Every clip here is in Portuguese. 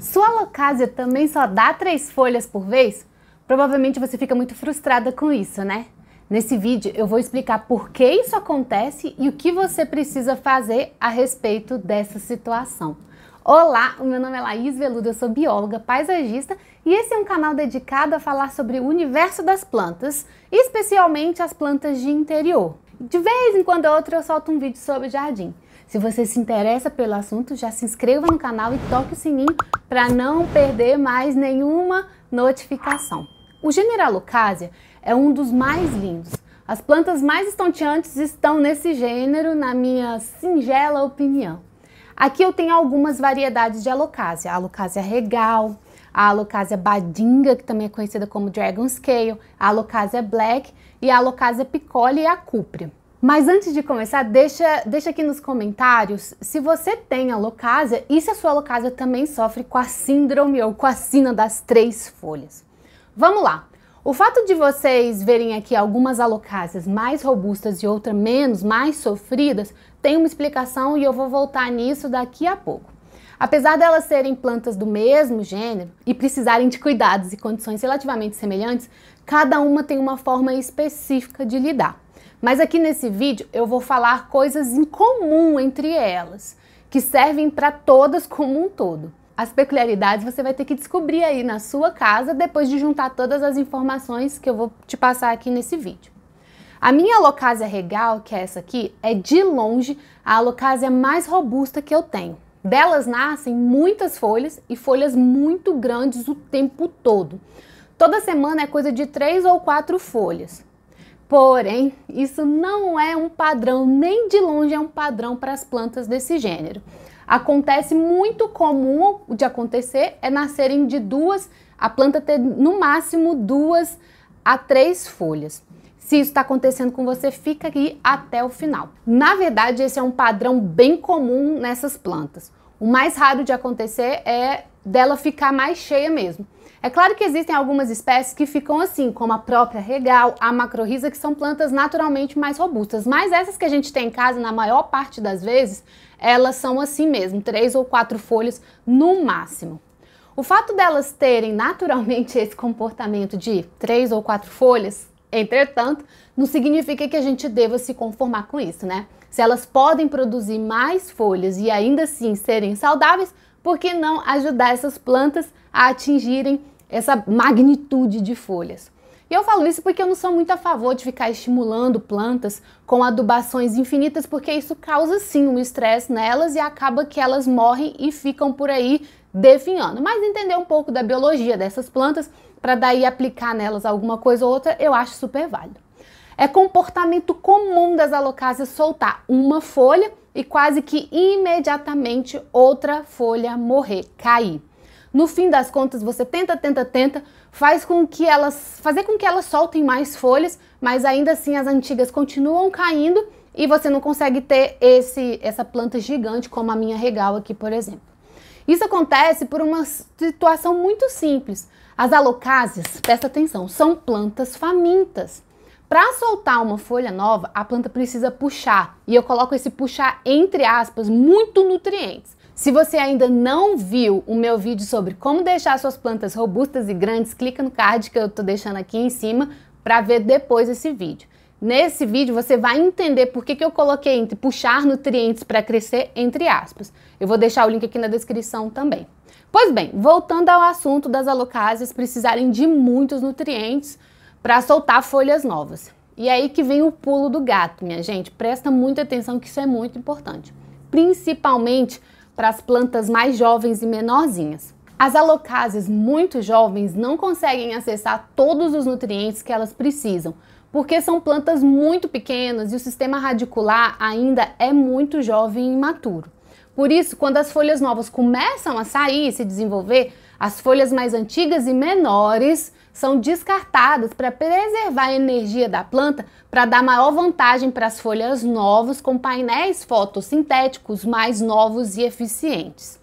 Sua Locásia também só dá três folhas por vez? Provavelmente você fica muito frustrada com isso, né? Nesse vídeo eu vou explicar por que isso acontece e o que você precisa fazer a respeito dessa situação. Olá, o meu nome é Laís Veludo, eu sou bióloga, paisagista e esse é um canal dedicado a falar sobre o universo das plantas, especialmente as plantas de interior. De vez em quando outra eu solto um vídeo sobre jardim. Se você se interessa pelo assunto, já se inscreva no canal e toque o sininho para não perder mais nenhuma notificação. O General Lucásia é um dos mais lindos. As plantas mais estonteantes estão nesse gênero, na minha singela opinião. Aqui eu tenho algumas variedades de alocásia. A alocásia regal, a alocásia badinga, que também é conhecida como dragon scale, a alocásia black e a alocásia picole e a cúpria. Mas antes de começar, deixa, deixa aqui nos comentários se você tem alocásia e se a sua alocásia também sofre com a síndrome ou com a sina das três folhas. Vamos lá! O fato de vocês verem aqui algumas alocásias mais robustas e outras menos, mais sofridas, tem uma explicação e eu vou voltar nisso daqui a pouco. Apesar delas serem plantas do mesmo gênero e precisarem de cuidados e condições relativamente semelhantes, cada uma tem uma forma específica de lidar. Mas aqui nesse vídeo eu vou falar coisas em comum entre elas, que servem para todas como um todo. As peculiaridades você vai ter que descobrir aí na sua casa depois de juntar todas as informações que eu vou te passar aqui nesse vídeo. A minha alocásia regal, que é essa aqui, é de longe a alocásia mais robusta que eu tenho. Delas nascem muitas folhas e folhas muito grandes o tempo todo. Toda semana é coisa de três ou quatro folhas. Porém, isso não é um padrão, nem de longe é um padrão para as plantas desse gênero. Acontece muito comum de acontecer é nascerem de duas, a planta ter no máximo duas a três folhas. Se isso está acontecendo com você, fica aqui até o final. Na verdade, esse é um padrão bem comum nessas plantas. O mais raro de acontecer é dela ficar mais cheia mesmo. É claro que existem algumas espécies que ficam assim, como a própria regal, a macrorriza, que são plantas naturalmente mais robustas, mas essas que a gente tem em casa, na maior parte das vezes, elas são assim mesmo, três ou quatro folhas no máximo. O fato delas terem naturalmente esse comportamento de três ou quatro folhas, entretanto, não significa que a gente deva se conformar com isso, né? Se elas podem produzir mais folhas e ainda assim serem saudáveis, por que não ajudar essas plantas a atingirem essa magnitude de folhas? E eu falo isso porque eu não sou muito a favor de ficar estimulando plantas com adubações infinitas, porque isso causa sim um estresse nelas e acaba que elas morrem e ficam por aí definhando. Mas entender um pouco da biologia dessas plantas para daí aplicar nelas alguma coisa ou outra, eu acho super válido. É comportamento comum das alocáceas soltar uma folha e quase que imediatamente outra folha morrer, cair. No fim das contas, você tenta, tenta, tenta, faz com que elas, fazer com que elas soltem mais folhas, mas ainda assim as antigas continuam caindo e você não consegue ter esse essa planta gigante como a minha regal aqui, por exemplo. Isso acontece por uma situação muito simples. As alocásias, presta atenção, são plantas famintas. Para soltar uma folha nova, a planta precisa puxar, e eu coloco esse puxar entre aspas, muito nutrientes. Se você ainda não viu o meu vídeo sobre como deixar suas plantas robustas e grandes, clica no card que eu estou deixando aqui em cima para ver depois esse vídeo. Nesse vídeo você vai entender por que, que eu coloquei entre puxar nutrientes para crescer, entre aspas. Eu vou deixar o link aqui na descrição também. Pois bem, voltando ao assunto das alocásias precisarem de muitos nutrientes, para soltar folhas novas. E é aí que vem o pulo do gato, minha gente. Presta muita atenção que isso é muito importante, principalmente para as plantas mais jovens e menorzinhas. As alocases muito jovens não conseguem acessar todos os nutrientes que elas precisam, porque são plantas muito pequenas e o sistema radicular ainda é muito jovem e imaturo. Por isso, quando as folhas novas começam a sair e se desenvolver, as folhas mais antigas e menores são descartadas para preservar a energia da planta para dar maior vantagem para as folhas novas com painéis fotossintéticos mais novos e eficientes.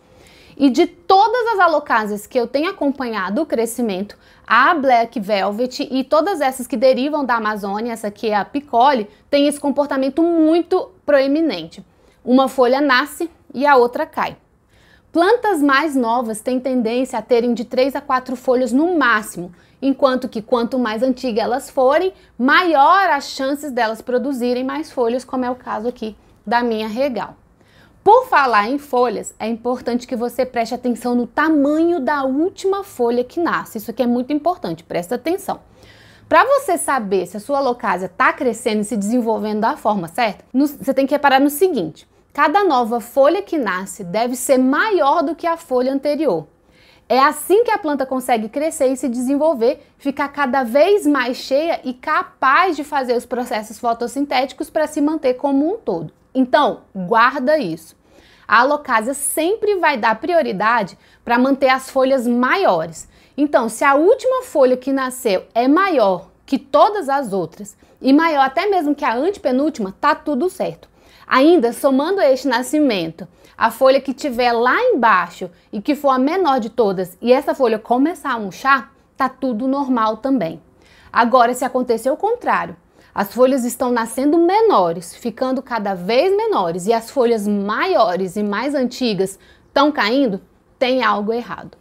E de todas as alocases que eu tenho acompanhado o crescimento, a Black Velvet e todas essas que derivam da Amazônia, essa aqui é a Picole, tem esse comportamento muito proeminente. Uma folha nasce e a outra cai. Plantas mais novas têm tendência a terem de 3 a 4 folhas no máximo, enquanto que quanto mais antigas elas forem, maior as chances delas produzirem mais folhas, como é o caso aqui da minha regal. Por falar em folhas, é importante que você preste atenção no tamanho da última folha que nasce. Isso aqui é muito importante, presta atenção. Para você saber se a sua locásia está crescendo e se desenvolvendo da forma certa, você tem que reparar no seguinte: Cada nova folha que nasce deve ser maior do que a folha anterior. É assim que a planta consegue crescer e se desenvolver, ficar cada vez mais cheia e capaz de fazer os processos fotossintéticos para se manter como um todo. Então, guarda isso. A alocasia sempre vai dar prioridade para manter as folhas maiores. Então, se a última folha que nasceu é maior que todas as outras e maior até mesmo que a antepenúltima, tá tudo certo. Ainda somando este nascimento, a folha que tiver lá embaixo e que for a menor de todas e essa folha começar a murchar, tá tudo normal também. Agora, se acontecer o contrário, as folhas estão nascendo menores, ficando cada vez menores, e as folhas maiores e mais antigas estão caindo, tem algo errado.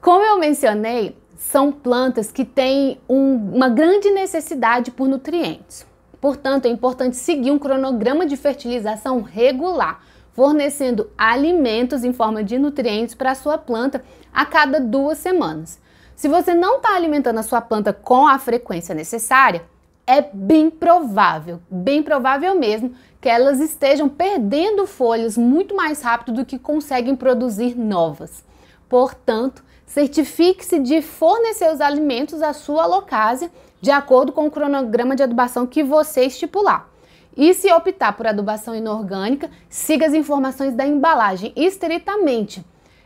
Como eu mencionei, são plantas que têm um, uma grande necessidade por nutrientes. Portanto, é importante seguir um cronograma de fertilização regular, fornecendo alimentos em forma de nutrientes para a sua planta a cada duas semanas. Se você não está alimentando a sua planta com a frequência necessária, é bem provável, bem provável mesmo, que elas estejam perdendo folhas muito mais rápido do que conseguem produzir novas. Portanto, certifique-se de fornecer os alimentos à sua alocásia de acordo com o cronograma de adubação que você estipular. E se optar por adubação inorgânica, siga as informações da embalagem estritamente.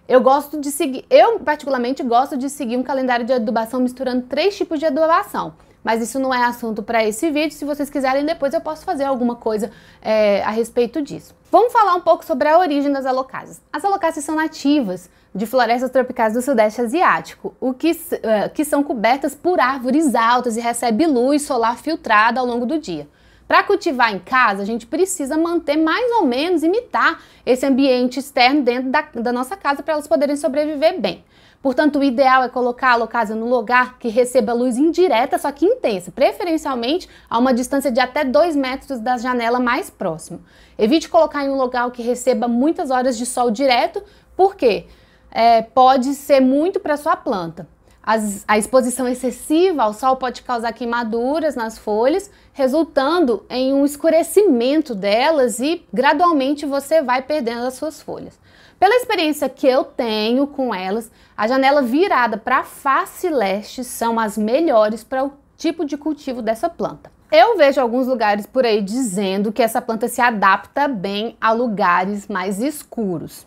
Eu gosto de seguir, eu particularmente gosto de seguir um calendário de adubação misturando três tipos de adubação: mas isso não é assunto para esse vídeo. Se vocês quiserem, depois eu posso fazer alguma coisa é, a respeito disso. Vamos falar um pouco sobre a origem das alocáceas. As alocáceas são nativas de florestas tropicais do Sudeste Asiático, o que, uh, que são cobertas por árvores altas e recebem luz solar filtrada ao longo do dia. Para cultivar em casa, a gente precisa manter mais ou menos, imitar esse ambiente externo dentro da, da nossa casa para elas poderem sobreviver bem. Portanto, o ideal é colocá-lo, caso no lugar que receba luz indireta, só que intensa, preferencialmente a uma distância de até 2 metros da janela mais próxima. Evite colocar em um local que receba muitas horas de sol direto, porque é, pode ser muito para sua planta. As, a exposição excessiva ao sol pode causar queimaduras nas folhas, resultando em um escurecimento delas e gradualmente você vai perdendo as suas folhas. Pela experiência que eu tenho com elas, a janela virada para a face leste são as melhores para o tipo de cultivo dessa planta. Eu vejo alguns lugares por aí dizendo que essa planta se adapta bem a lugares mais escuros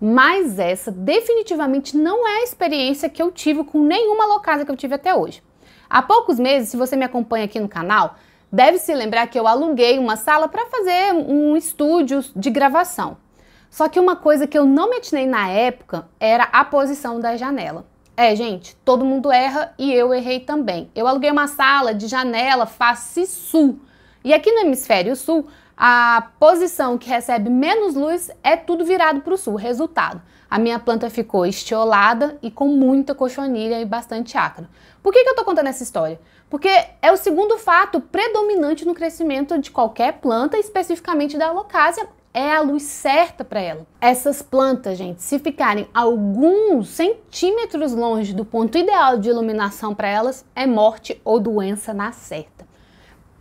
mas essa definitivamente não é a experiência que eu tive com nenhuma locada que eu tive até hoje. Há poucos meses, se você me acompanha aqui no canal, deve se lembrar que eu aluguei uma sala para fazer um estúdio de gravação. Só que uma coisa que eu não me atinei na época era a posição da janela. É, gente, todo mundo erra e eu errei também. Eu aluguei uma sala de janela face sul. E aqui no hemisfério sul, a posição que recebe menos luz é tudo virado para o sul. Resultado, a minha planta ficou estiolada e com muita cochonilha e bastante acra. Por que, que eu estou contando essa história? Porque é o segundo fato predominante no crescimento de qualquer planta, especificamente da alocásia, é a luz certa para ela. Essas plantas, gente, se ficarem alguns centímetros longe do ponto ideal de iluminação para elas, é morte ou doença na certa.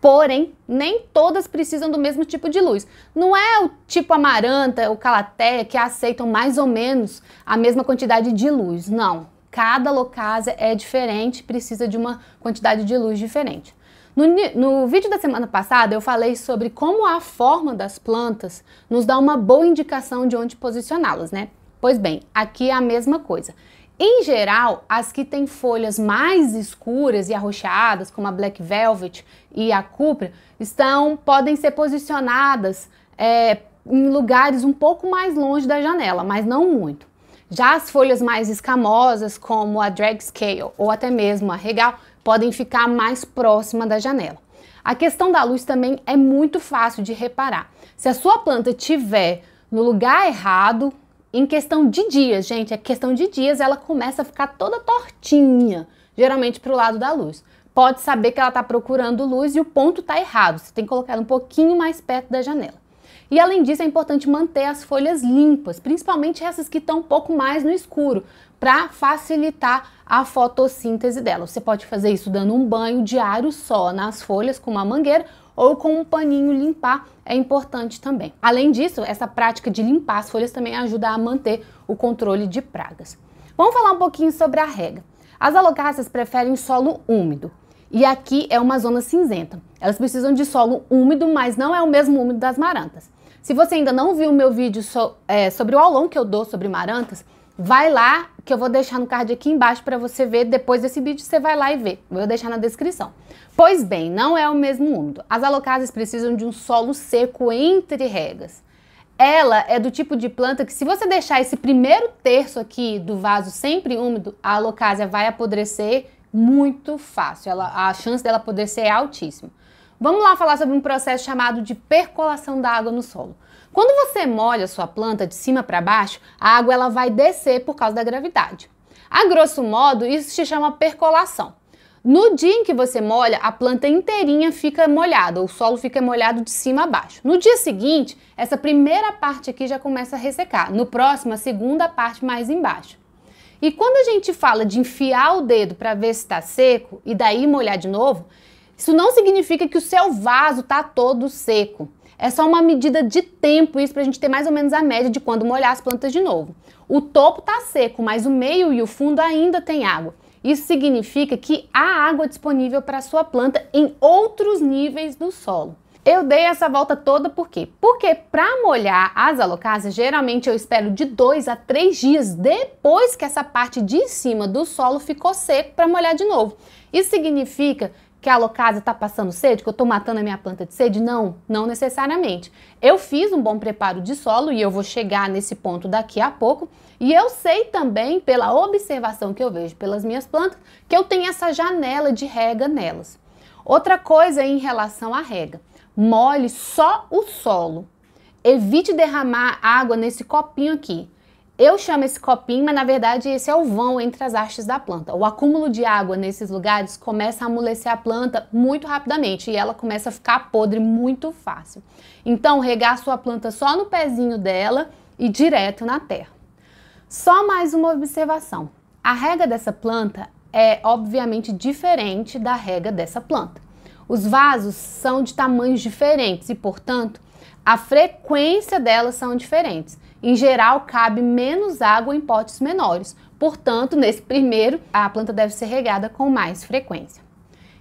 Porém, nem todas precisam do mesmo tipo de luz. Não é o tipo amaranta, o calateia que aceitam mais ou menos a mesma quantidade de luz. Não. Cada locasa é diferente, precisa de uma quantidade de luz diferente. No, no, vídeo da semana passada, eu falei sobre como a forma das plantas nos dá uma boa indicação de onde posicioná-las, né? Pois bem, aqui é a mesma coisa. Em geral, as que têm folhas mais escuras e arroxeadas, como a Black Velvet e a Cupra, estão podem ser posicionadas é, em lugares um pouco mais longe da janela, mas não muito. Já as folhas mais escamosas, como a Drag Scale ou até mesmo a Regal, podem ficar mais próxima da janela. A questão da luz também é muito fácil de reparar. Se a sua planta tiver no lugar errado, em questão de dias, gente, é questão de dias, ela começa a ficar toda tortinha, geralmente para o lado da luz. Pode saber que ela está procurando luz e o ponto está errado. Você tem que colocar ela um pouquinho mais perto da janela. E além disso, é importante manter as folhas limpas, principalmente essas que estão um pouco mais no escuro, para facilitar a fotossíntese dela. Você pode fazer isso dando um banho diário só nas folhas com uma mangueira ou com um paninho limpar é importante também. Além disso, essa prática de limpar as folhas também ajuda a manter o controle de pragas. Vamos falar um pouquinho sobre a rega. As alocáceas preferem solo úmido. E aqui é uma zona cinzenta. Elas precisam de solo úmido, mas não é o mesmo úmido das marantas. Se você ainda não viu o meu vídeo so, é, sobre o aulão que eu dou sobre marantas, Vai lá, que eu vou deixar no card aqui embaixo para você ver. Depois desse vídeo, você vai lá e vê. Vou deixar na descrição. Pois bem, não é o mesmo úmido. As alocásias precisam de um solo seco entre regas. Ela é do tipo de planta que se você deixar esse primeiro terço aqui do vaso sempre úmido, a alocásia vai apodrecer muito fácil. Ela, a chance dela apodrecer é altíssima. Vamos lá falar sobre um processo chamado de percolação da água no solo. Quando você molha sua planta de cima para baixo, a água ela vai descer por causa da gravidade. A grosso modo, isso se chama percolação. No dia em que você molha, a planta inteirinha fica molhada, o solo fica molhado de cima a baixo. No dia seguinte, essa primeira parte aqui já começa a ressecar. No próximo, a segunda parte mais embaixo. E quando a gente fala de enfiar o dedo para ver se está seco e daí molhar de novo, isso não significa que o seu vaso está todo seco. É só uma medida de tempo isso para a gente ter mais ou menos a média de quando molhar as plantas de novo. O topo está seco, mas o meio e o fundo ainda tem água. Isso significa que há água disponível para a sua planta em outros níveis do solo. Eu dei essa volta toda por quê? Porque para molhar as alocasas geralmente eu espero de dois a três dias depois que essa parte de cima do solo ficou seco para molhar de novo. Isso significa que a Alocasa está passando sede, que eu estou matando a minha planta de sede? Não, não necessariamente. Eu fiz um bom preparo de solo e eu vou chegar nesse ponto daqui a pouco. E eu sei também, pela observação que eu vejo pelas minhas plantas, que eu tenho essa janela de rega nelas. Outra coisa é em relação à rega: molhe só o solo. Evite derramar água nesse copinho aqui. Eu chamo esse copinho, mas na verdade esse é o vão entre as hastes da planta. O acúmulo de água nesses lugares começa a amolecer a planta muito rapidamente e ela começa a ficar podre muito fácil. Então, regar sua planta só no pezinho dela e direto na terra. Só mais uma observação. A rega dessa planta é obviamente diferente da rega dessa planta. Os vasos são de tamanhos diferentes e, portanto, a frequência delas são diferentes. Em geral, cabe menos água em potes menores. Portanto, nesse primeiro, a planta deve ser regada com mais frequência.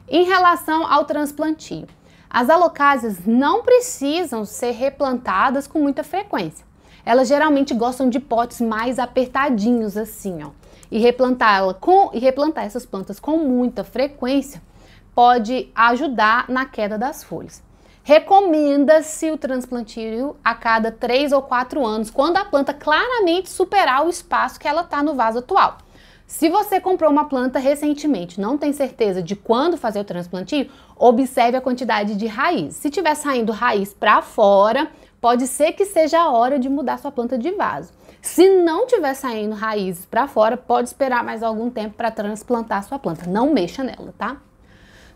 Em relação ao transplantio, as alocásias não precisam ser replantadas com muita frequência. Elas geralmente gostam de potes mais apertadinhos assim, ó. E replantar la com e replantar essas plantas com muita frequência pode ajudar na queda das folhas. Recomenda-se o transplantio a cada 3 ou 4 anos, quando a planta claramente superar o espaço que ela está no vaso atual. Se você comprou uma planta recentemente, não tem certeza de quando fazer o transplantio, observe a quantidade de raiz. Se tiver saindo raiz para fora, pode ser que seja a hora de mudar sua planta de vaso. Se não tiver saindo raízes para fora, pode esperar mais algum tempo para transplantar sua planta. Não mexa nela, tá?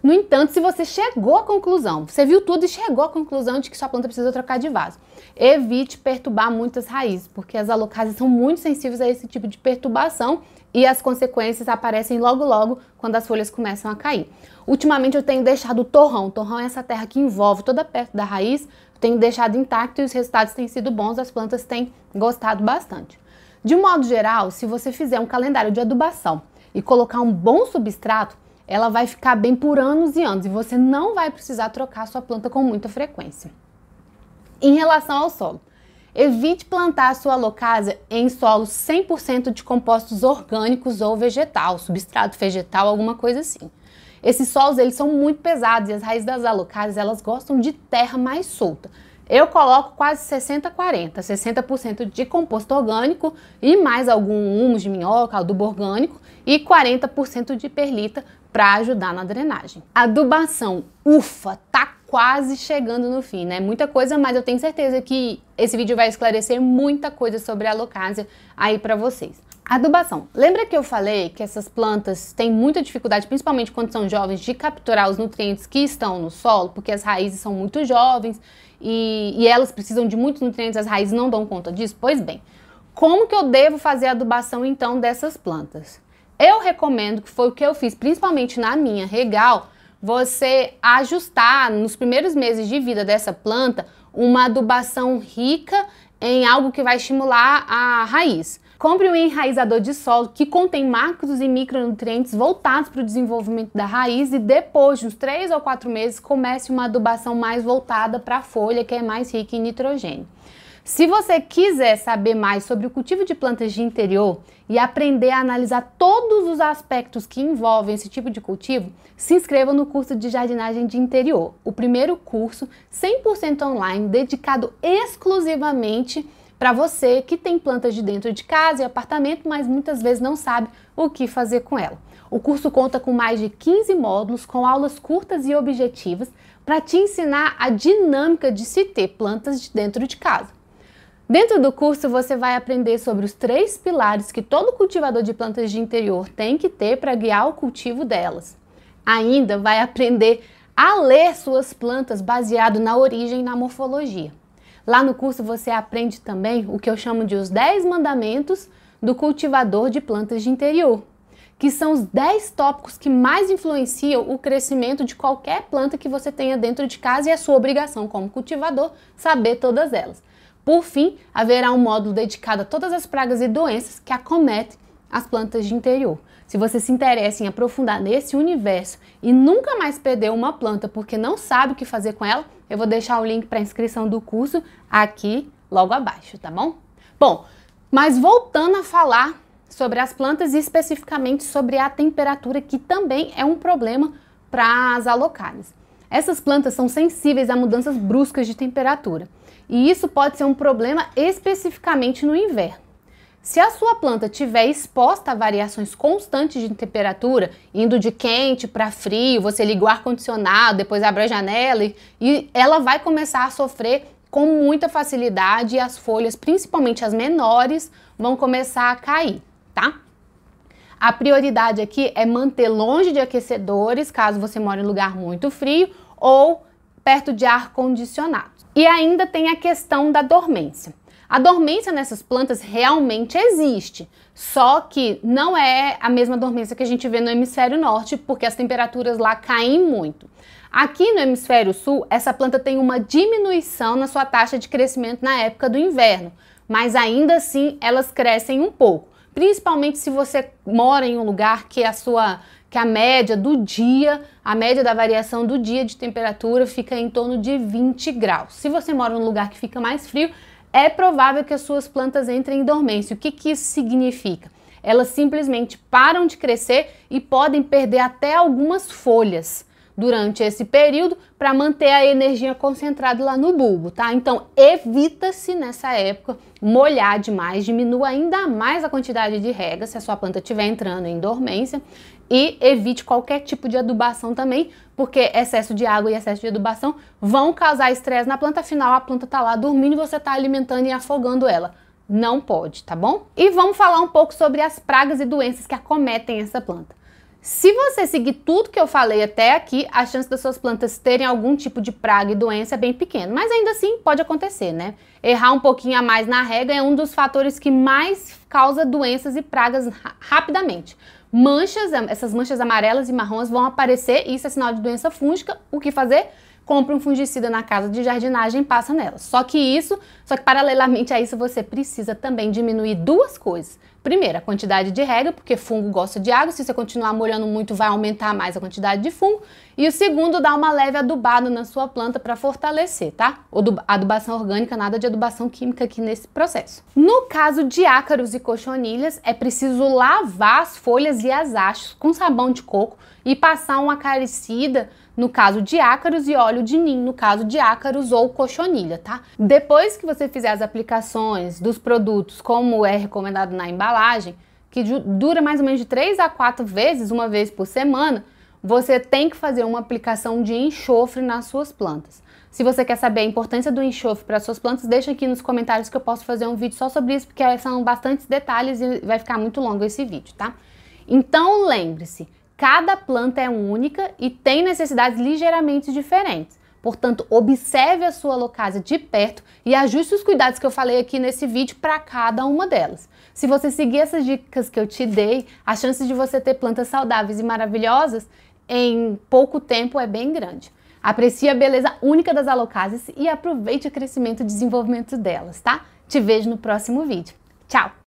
No entanto, se você chegou à conclusão, você viu tudo e chegou à conclusão de que sua planta precisa trocar de vaso, evite perturbar muitas raízes, porque as alocásias são muito sensíveis a esse tipo de perturbação e as consequências aparecem logo logo quando as folhas começam a cair. Ultimamente eu tenho deixado o torrão, o torrão é essa terra que envolve toda perto da raiz, eu tenho deixado intacto e os resultados têm sido bons, as plantas têm gostado bastante. De modo geral, se você fizer um calendário de adubação e colocar um bom substrato, ela vai ficar bem por anos e anos e você não vai precisar trocar sua planta com muita frequência. Em relação ao solo, evite plantar a sua alocasia em solo 100% de compostos orgânicos ou vegetal, substrato vegetal, alguma coisa assim. Esses solos eles são muito pesados e as raízes das alocasas elas gostam de terra mais solta. Eu coloco quase 60 40, 60% de composto orgânico e mais algum humus de minhoca, adubo orgânico e 40% de perlita para ajudar na drenagem. Adubação, ufa, tá quase chegando no fim, né? Muita coisa, mas eu tenho certeza que esse vídeo vai esclarecer muita coisa sobre a alocásia aí para vocês. Adubação. Lembra que eu falei que essas plantas têm muita dificuldade, principalmente quando são jovens, de capturar os nutrientes que estão no solo, porque as raízes são muito jovens e, e elas precisam de muitos nutrientes, as raízes não dão conta disso? Pois bem, como que eu devo fazer a adubação então dessas plantas? Eu recomendo, que foi o que eu fiz, principalmente na minha regal, você ajustar nos primeiros meses de vida dessa planta uma adubação rica em algo que vai estimular a raiz. Compre um enraizador de solo que contém macros e micronutrientes voltados para o desenvolvimento da raiz e depois de uns 3 ou 4 meses comece uma adubação mais voltada para a folha, que é mais rica em nitrogênio. Se você quiser saber mais sobre o cultivo de plantas de interior e aprender a analisar todos os aspectos que envolvem esse tipo de cultivo, se inscreva no curso de jardinagem de interior, o primeiro curso 100% online dedicado exclusivamente para você que tem plantas de dentro de casa e apartamento, mas muitas vezes não sabe o que fazer com ela. O curso conta com mais de 15 módulos com aulas curtas e objetivas para te ensinar a dinâmica de se ter plantas de dentro de casa Dentro do curso você vai aprender sobre os três pilares que todo cultivador de plantas de interior tem que ter para guiar o cultivo delas. Ainda vai aprender a ler suas plantas baseado na origem e na morfologia. Lá no curso você aprende também o que eu chamo de os 10 mandamentos do cultivador de plantas de interior, que são os 10 tópicos que mais influenciam o crescimento de qualquer planta que você tenha dentro de casa e é sua obrigação como cultivador saber todas elas. Por fim, haverá um módulo dedicado a todas as pragas e doenças que acometem as plantas de interior. Se você se interessa em aprofundar nesse universo e nunca mais perder uma planta porque não sabe o que fazer com ela, eu vou deixar o link para a inscrição do curso aqui logo abaixo, tá bom? Bom, mas voltando a falar sobre as plantas e especificamente sobre a temperatura, que também é um problema para as alocadas. Essas plantas são sensíveis a mudanças bruscas de temperatura. E isso pode ser um problema especificamente no inverno. Se a sua planta estiver exposta a variações constantes de temperatura, indo de quente para frio, você liga o ar-condicionado, depois abre a janela, e, e ela vai começar a sofrer com muita facilidade e as folhas, principalmente as menores, vão começar a cair, tá? A prioridade aqui é manter longe de aquecedores, caso você mora em lugar muito frio, ou perto de ar condicionado. E ainda tem a questão da dormência. A dormência nessas plantas realmente existe, só que não é a mesma dormência que a gente vê no hemisfério norte, porque as temperaturas lá caem muito. Aqui no hemisfério sul, essa planta tem uma diminuição na sua taxa de crescimento na época do inverno, mas ainda assim elas crescem um pouco principalmente se você mora em um lugar que a sua que a média do dia, a média da variação do dia de temperatura fica em torno de 20 graus. Se você mora num lugar que fica mais frio, é provável que as suas plantas entrem em dormência. O que, que isso significa? Elas simplesmente param de crescer e podem perder até algumas folhas durante esse período para manter a energia concentrada lá no bulbo, tá? Então evita-se nessa época molhar demais, diminua ainda mais a quantidade de rega se a sua planta estiver entrando em dormência e evite qualquer tipo de adubação também, porque excesso de água e excesso de adubação vão causar estresse na planta, afinal a planta tá lá dormindo e você tá alimentando e afogando ela. Não pode, tá bom? E vamos falar um pouco sobre as pragas e doenças que acometem essa planta. Se você seguir tudo que eu falei até aqui, a chance das suas plantas terem algum tipo de praga e doença é bem pequena, mas ainda assim pode acontecer, né? Errar um pouquinho a mais na rega é um dos fatores que mais causa doenças e pragas rapidamente. Manchas, essas manchas amarelas e marrons vão aparecer, isso é sinal de doença fúngica. O que fazer? compra um fungicida na casa de jardinagem e passa nela. Só que isso, só que paralelamente a isso você precisa também diminuir duas coisas. Primeiro, a quantidade de rega, porque fungo gosta de água, se você continuar molhando muito vai aumentar mais a quantidade de fungo. E o segundo, dar uma leve adubada na sua planta para fortalecer, tá? Adubação orgânica, nada de adubação química aqui nesse processo. No caso de ácaros e cochonilhas, é preciso lavar as folhas e as hastes com sabão de coco e passar um acaricida no caso de ácaros, e óleo de nim, no caso de ácaros ou cochonilha, tá? Depois que você fizer as aplicações dos produtos, como é recomendado na embalagem, que dura mais ou menos de 3 a 4 vezes, uma vez por semana, você tem que fazer uma aplicação de enxofre nas suas plantas. Se você quer saber a importância do enxofre para suas plantas, deixa aqui nos comentários que eu posso fazer um vídeo só sobre isso, porque são bastantes detalhes e vai ficar muito longo esse vídeo, tá? Então lembre-se, Cada planta é única e tem necessidades ligeiramente diferentes. Portanto, observe a sua locasa de perto e ajuste os cuidados que eu falei aqui nesse vídeo para cada uma delas. Se você seguir essas dicas que eu te dei, a chance de você ter plantas saudáveis e maravilhosas em pouco tempo é bem grande. Aprecie a beleza única das alocases e aproveite o crescimento e desenvolvimento delas, tá? Te vejo no próximo vídeo. Tchau!